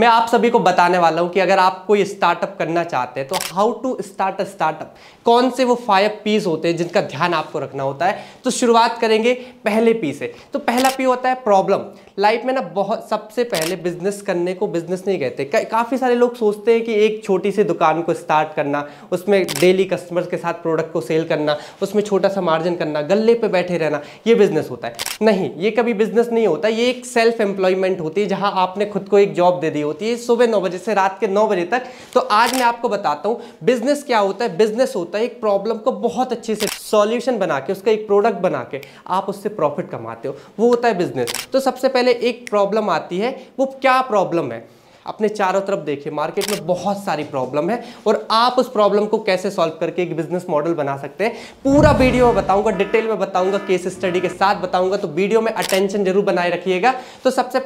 मैं आप सभी को बताने वाला हूँ कि अगर आप कोई स्टार्टअप करना चाहते हैं तो how to start a startup कौन से वो फाइव पीस होते हैं जिनका ध्यान आपको रखना होता है तो शुरुआत करेंगे पहले पी से तो पहला पी होता है प्रॉब्लम लाइफ में ना बहुत सबसे पहले बिजनेस करने को बिजनेस नहीं कहते का, काफ़ी सारे लोग सोचते हैं कि एक छोटी सी दुकान को स्टार्ट करना उसमें डेली कस्टमर्स के साथ प्रोडक्ट को सेल करना उसमें छोटा सा मार्जिन करना गले पर बैठे रहना ये बिजनेस होता है नहीं ये कभी बिजनेस नहीं होता ये एक सेल्फ एम्प्लॉयमेंट होती है जहाँ आपने खुद को एक जॉब दे दी होती है सुबह नौ बजे से रात के नौ बजे तक तो आज मैं आपको बताता हूँ बिजनेस क्या होता है बिजनेस होता है एक प्रॉब्लम को बहुत अच्छे से सॉल्यूशन बना के उसका एक प्रोडक्ट बना के आप उससे प्रॉफिट कमाते हो वो होता है बिजनेस तो सबसे पहले एक प्रॉब्लम आती है वो क्या प्रॉब्लम है अपने चारों तरफ देखिए मार्केट में बहुत सारी प्रॉब्लम है और आप उस प्रॉब्लम को कैसे सॉल्व करके एक बिजनेस मॉडल बना सकते हैं पूरा वीडियो में बताऊंगा डिटेल में बताऊंगा केस स्टडी के साथ बताऊंगा तो वीडियो में अटेंशन जरूर बनाए रखिएगा तो सबसे